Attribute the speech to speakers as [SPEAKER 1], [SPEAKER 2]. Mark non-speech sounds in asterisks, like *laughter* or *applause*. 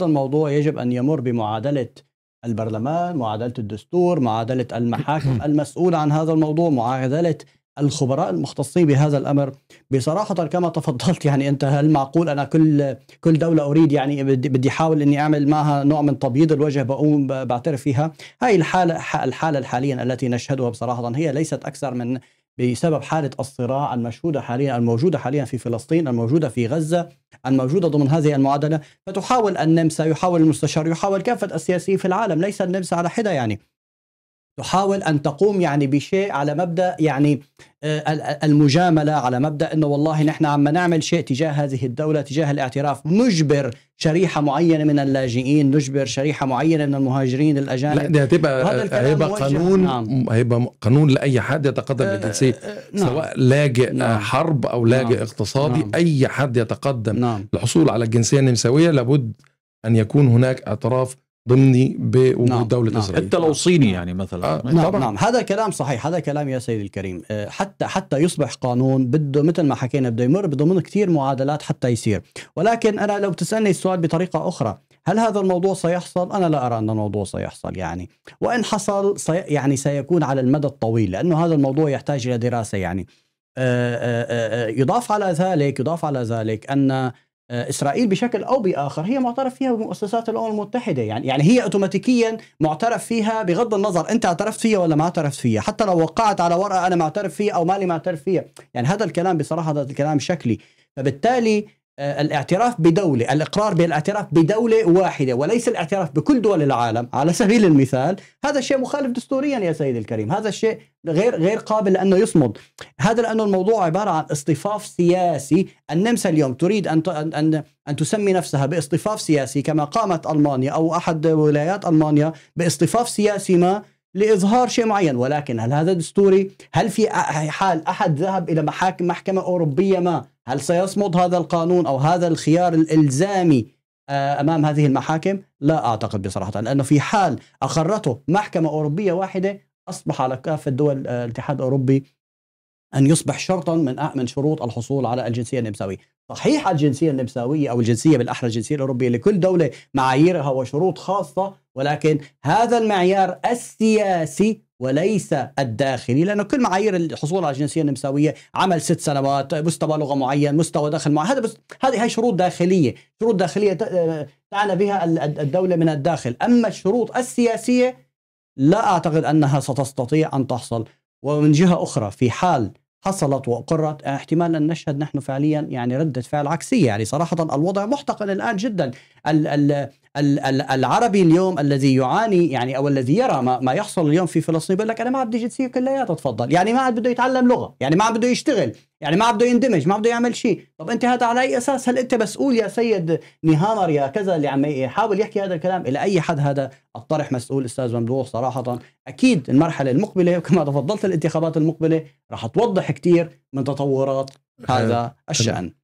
[SPEAKER 1] هذا الموضوع يجب أن يمر بمعادلة البرلمان معادلة الدستور معادلة المحاكم *clears throat* المسؤولة عن هذا الموضوع معادلة الخبراء المختصين بهذا الامر بصراحه كما تفضلت يعني انت هل معقول انا كل كل دوله اريد يعني بدي بدي احاول اني اعمل معها نوع من تبييض الوجه بقوم بعترف فيها هاي الحاله الحاله الحاليه التي نشهدها بصراحه هي ليست اكثر من بسبب حالة الصراع المشهودة حاليا الموجودة حاليا في فلسطين الموجودة في غزة الموجودة ضمن هذه المعادلة فتحاول النمسا يحاول المستشار يحاول كافة السياسيين في العالم ليس النمسا على حدة يعني تحاول ان تقوم يعني بشيء على مبدا يعني آه، المجامله على مبدا انه والله نحن عم نعمل شيء تجاه هذه الدوله تجاه الاعتراف نجبر شريحه معينه من اللاجئين نجبر شريحه معينه من المهاجرين الاجانب لا دي هتبقى هيبقى قانون نعم. هيبقى قانون لاي حد يتقدم للجنسيه آه، آه، نعم. سواء لاجئ نعم. حرب او لاجئ نعم. اقتصادي نعم. اي حد يتقدم نعم. للحصول على الجنسيه النمساويه لابد ان يكون هناك اعتراف ضمني بوجود نعم. دولة نعم. إسرائيل حتى لو آه. صيني يعني مثلا آه، نعم. طبعا. نعم هذا كلام صحيح هذا كلام يا سيدي الكريم آه، حتى حتى يصبح قانون بده مثل ما حكينا بده يمر بده من كثير معادلات حتى يصير ولكن أنا لو تسألني السؤال بطريقة أخرى هل هذا الموضوع سيحصل؟ أنا لا أرى أن الموضوع سيحصل يعني وإن حصل سي يعني سيكون على المدى الطويل لأنه هذا الموضوع يحتاج إلى دراسة يعني يضاف على ذلك يضاف على ذلك أن آه، اسرائيل بشكل او باخر هي معترف فيها بمؤسسات الامم المتحده يعني يعني هي اوتوماتيكيا معترف فيها بغض النظر انت اعترفت فيها ولا ما اعترفت فيها حتى لو وقعت على ورقه انا معترف فيها او مالي معترف فيها يعني هذا الكلام بصراحه هذا الكلام شكلي فبالتالي آه، الاعتراف بدولة الإقرار بالاعتراف بدولة واحدة وليس الاعتراف بكل دول العالم على سبيل المثال هذا الشيء مخالف دستوريا يا سيدي الكريم هذا الشيء غير غير قابل لأنه يصمد هذا لأنه الموضوع عبارة عن اصطفاف سياسي النمسا اليوم تريد أن أن أن تسمي نفسها باصطفاف سياسي كما قامت ألمانيا أو أحد ولايات ألمانيا باصطفاف سياسي ما لإظهار شيء معين ولكن هل هذا دستوري؟ هل في حال أحد ذهب إلى محاكم محكمة أوروبية ما هل سيصمد هذا القانون أو هذا الخيار الإلزامي آه، امام هذه المحاكم؟ لا اعتقد بصراحه لانه في حال اقرته محكمه اوروبيه واحده اصبح على كافه دول آه، الاتحاد الاوروبي ان يصبح شرطا من من شروط الحصول على الجنسيه النمساويه، صحيح الجنسيه النمساويه او الجنسيه بالاحرى الجنسيه الاوروبيه لكل دوله معاييرها وشروط خاصه ولكن هذا المعيار السياسي وليس الداخلي لانه كل معايير الحصول على الجنسيه النمساويه عمل ست سنوات مستوى لغه معين مستوى دخل معين هذا بس هذه هي شروط داخليه شروط داخليه آه، تعنى بها الدوله من الداخل اما الشروط السياسيه لا اعتقد انها ستستطيع ان تحصل ومن جهه اخرى في حال حصلت واقرت آه، احتمال ان نشهد نحن فعليا يعني رده فعل عكسيه يعني صراحه الوضع محتقن الان جدا ال ال العربي اليوم الذي يعاني يعني او الذي يرى ما, ما يحصل اليوم في فلسطين بيقول لك انا ما بدي جنسيه كلياتها تفضل يعني ما عاد بده يتعلم لغه يعني ما عاد بده يشتغل يعني ما عاد بده يندمج ما عاد بده يعمل شيء طب انت هذا على اي اساس هل انت مسؤول يا سيد نهامر يا كذا اللي عم يحاول يحكي هذا الكلام الى اي حد هذا الطرح مسؤول استاذ ممدوح صراحه اكيد المرحله المقبله وكما *laughs* تفضلت الانتخابات المقبله راح توضح كثير من تطورات هذا الشان